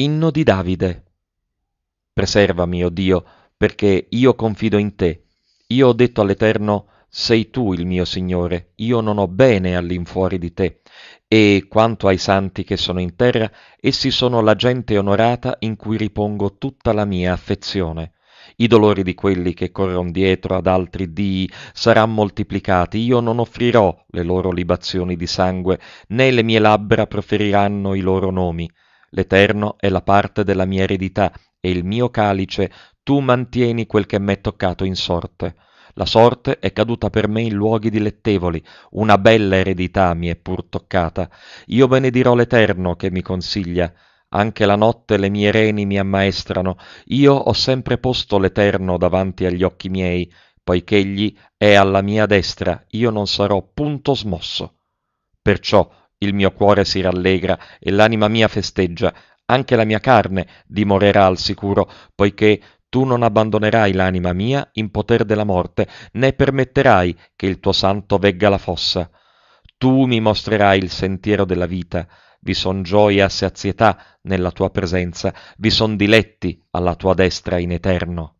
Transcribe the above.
Inno di Davide. Preservami, o oh Dio, perché io confido in te. Io ho detto all'Eterno, sei tu il mio Signore, io non ho bene all'infuori di te. E quanto ai santi che sono in terra, essi sono la gente onorata in cui ripongo tutta la mia affezione. I dolori di quelli che corrono dietro ad altri dii saranno moltiplicati, io non offrirò le loro libazioni di sangue, né le mie labbra proferiranno i loro nomi L'Eterno è la parte della mia eredità e il mio calice, tu mantieni quel che m'è toccato in sorte. La sorte è caduta per me in luoghi dilettevoli, una bella eredità mi è pur toccata. Io benedirò l'Eterno che mi consiglia. Anche la notte le mie reni mi ammaestrano. Io ho sempre posto l'Eterno davanti agli occhi miei, poich'egli è alla mia destra, io non sarò punto smosso. Perciò il mio cuore si rallegra e l'anima mia festeggia, anche la mia carne dimorerà al sicuro, poiché tu non abbandonerai l'anima mia in poter della morte, né permetterai che il tuo santo vegga la fossa. Tu mi mostrerai il sentiero della vita, vi son gioia e sazietà nella tua presenza, vi son diletti alla tua destra in eterno.